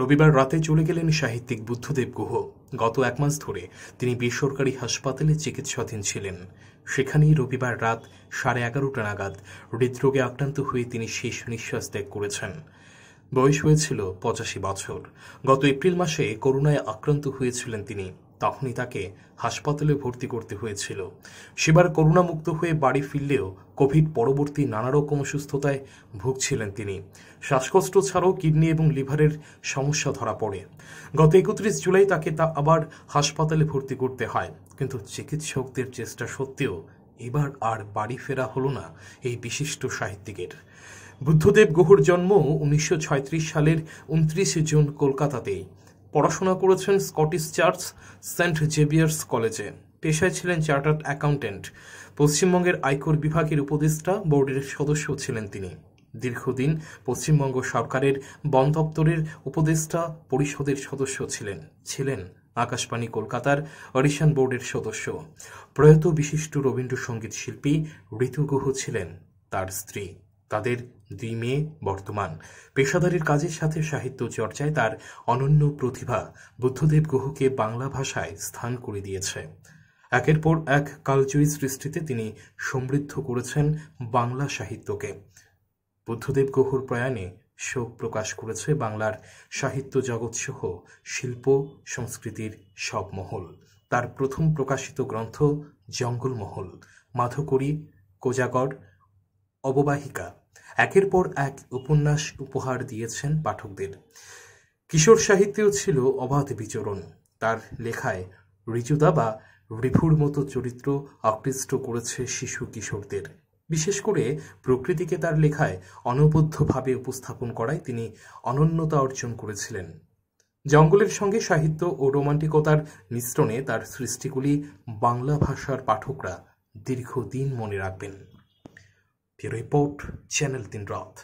রবিবার রাতে চলে গেলেন সাহিত্যিক বুদ্ধদেব গুহ গত এক মাস ধরে তিনি বেসরকারি হাসপাতালে চিকিৎসাধীন ছিলেন সেখানেই রবিবার রাত সাড়ে এগারোটা নাগাদ হৃদরোগে আক্রান্ত হয়ে তিনি শেষ নিঃশ্বাস ত্যাগ করেছেন বয়স হয়েছিল পঁচাশি বছর গত এপ্রিল মাসে করোনায় আক্রান্ত হয়েছিলেন তিনি তখনই তাকে হাসপাতালে ভর্তি করতে হয়েছিল সেবার করুণামুক্ত হয়ে বাড়ি ফিরলেও কোভিড পরবর্তী নানারকম অসুস্থতায় ভুগছিলেন তিনি শ্বাসকষ্ট ছাড়াও কিডনি এবং লিভারের সমস্যা ধরা পড়ে গত একত্রিশ জুলাই তাকে তা আবার হাসপাতালে ভর্তি করতে হয় কিন্তু চিকিৎসকদের চেষ্টা সত্ত্বেও এবার আর বাড়ি ফেরা হলো না এই বিশিষ্ট সাহিত্যিকের বুদ্ধদেব গুহর জন্ম উনিশশো সালের উনত্রিশে জুন কলকাতাতেই পড়াশোনা করেছেন স্কটিশ চার্চ সেন্ট জেভিয়ার্স কলেজে পেশায় ছিলেন চার্টার্ড অ্যাকাউন্টেন্ট পশ্চিমবঙ্গের আয়কর বিভাগের উপদেষ্টা বোর্ডের সদস্য ছিলেন তিনি দীর্ঘদিন পশ্চিমবঙ্গ সরকারের বন দপ্তরের উপদেষ্টা পরিষদের সদস্য ছিলেন ছিলেন আকাশবাণী কলকাতার অডিশন বোর্ডের সদস্য প্রয়াত বিশিষ্ট রবীন্দ্রসঙ্গীত শিল্পী ঋতুগুহ ছিলেন তার স্ত্রী তাদের দুই মেয়ে বর্তমান পেশাদারের কাজের সাথে সাহিত্য চর্চায় তার অনন্য প্রতিভা বুদ্ধদেব গুহকে বাংলা ভাষায় স্থান করে দিয়েছে একের পর এক কালজয়ী সৃষ্টিতে তিনি সমৃদ্ধ করেছেন বাংলা সাহিত্যকে বুদ্ধদেব গুহর প্রয়াণে শোক প্রকাশ করেছে বাংলার সাহিত্য জগৎসহ শিল্প সংস্কৃতির সব মহল তার প্রথম প্রকাশিত গ্রন্থ জঙ্গলমহল মাধকরী কোজাগর অববাহিকা একের পর এক উপন্যাস উপহার দিয়েছেন পাঠকদের কিশোর সাহিত্যেও ছিল অবাধ বিচরণ তার লেখায় ঋজুদা বা রিভুর মতো চরিত্র আকৃষ্ট করেছে শিশু কিশোরদের বিশেষ করে প্রকৃতিকে তার লেখায় অনবদ্ধভাবে উপস্থাপন করায় তিনি অনন্যতা অর্জন করেছিলেন জঙ্গলের সঙ্গে সাহিত্য ও রোমান্টিকতার মিশ্রণে তার সৃষ্টিগুলি বাংলা ভাষার পাঠকরা দীর্ঘদিন মনে রাখবেন தி ரிப்போர்ட் சேனல் 3 ரத்